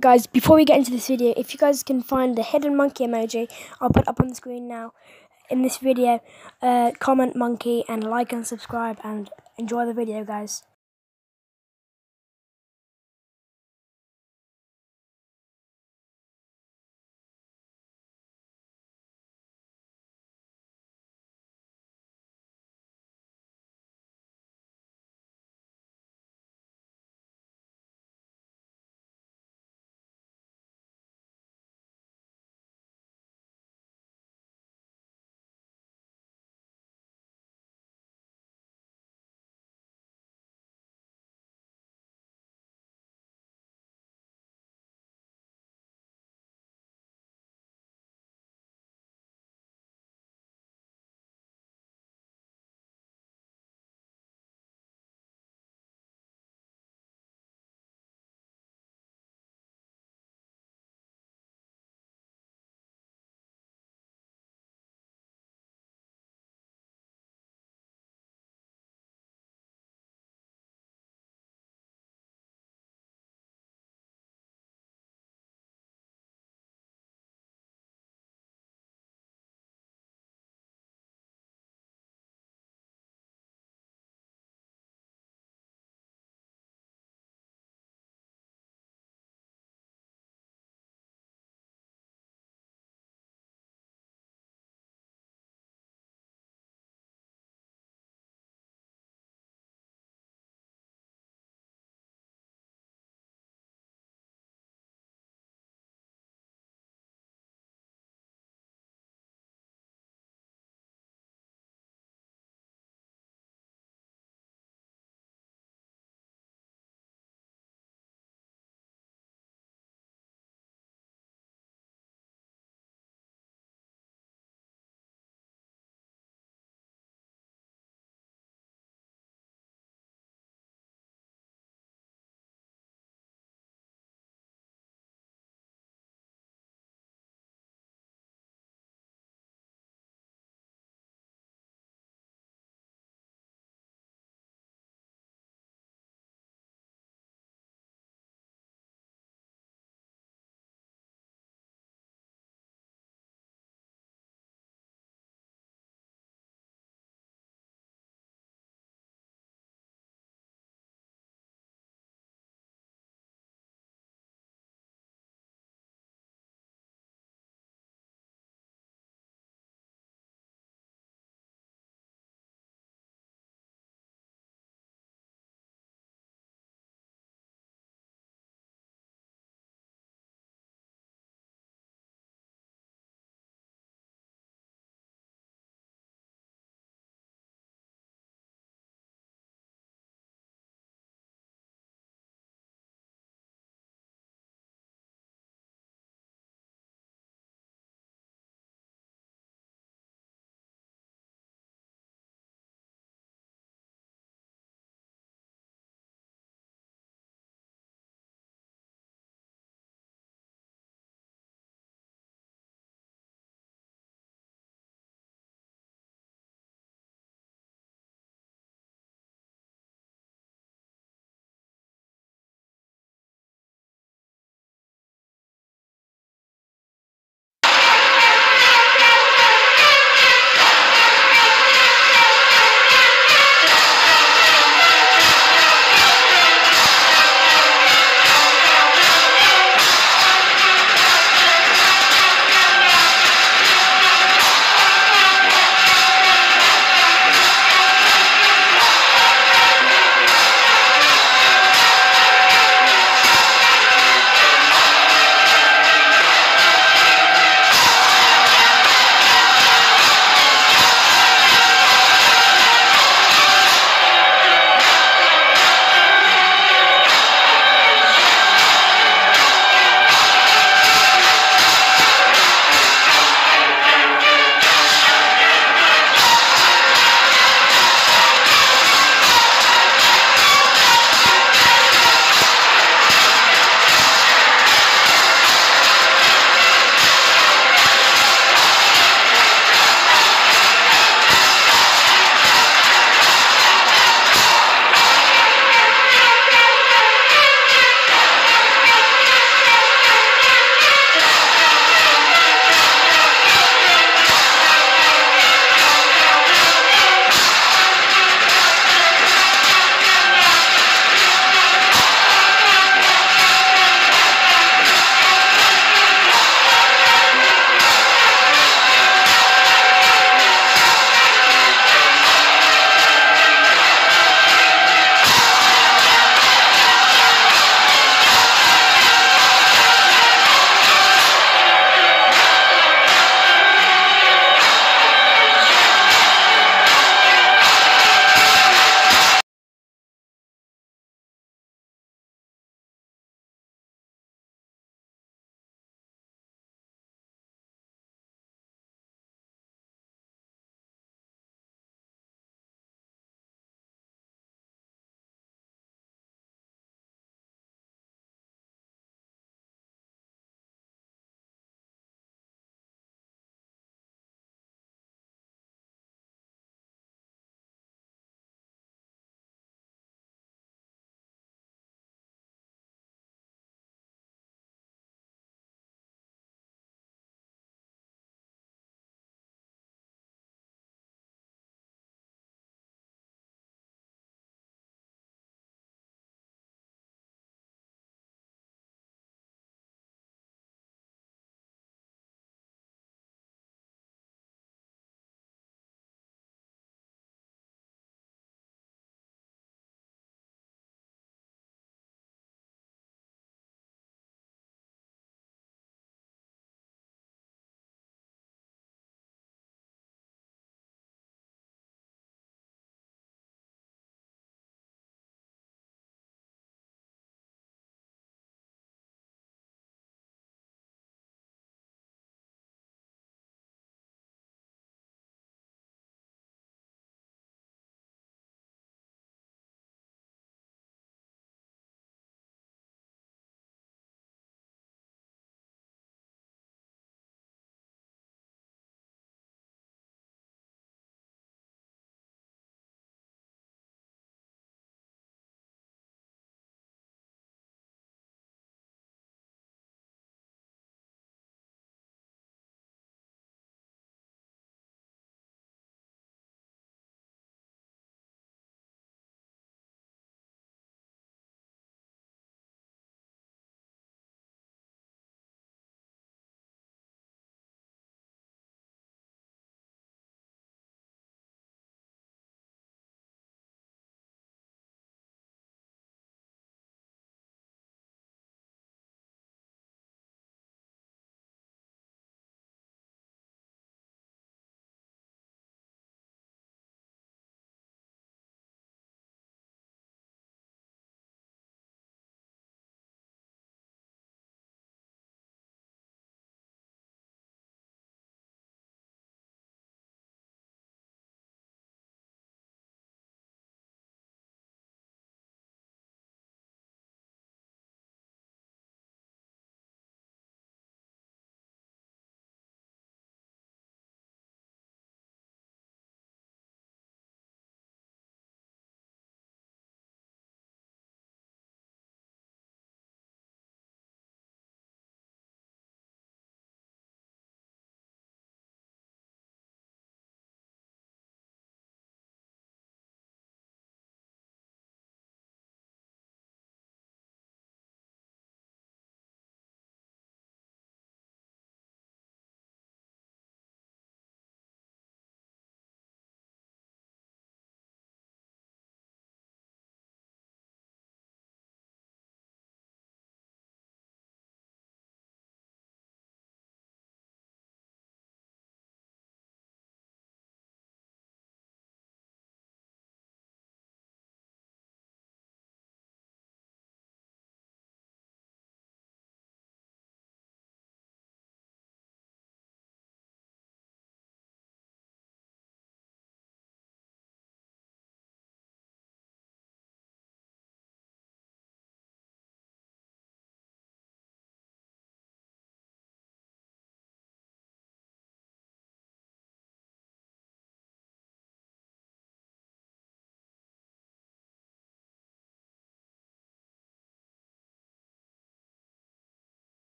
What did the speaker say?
Guys, before we get into this video, if you guys can find the hidden monkey emoji, I'll put up on the screen now. In this video, uh, comment monkey and like and subscribe and enjoy the video, guys.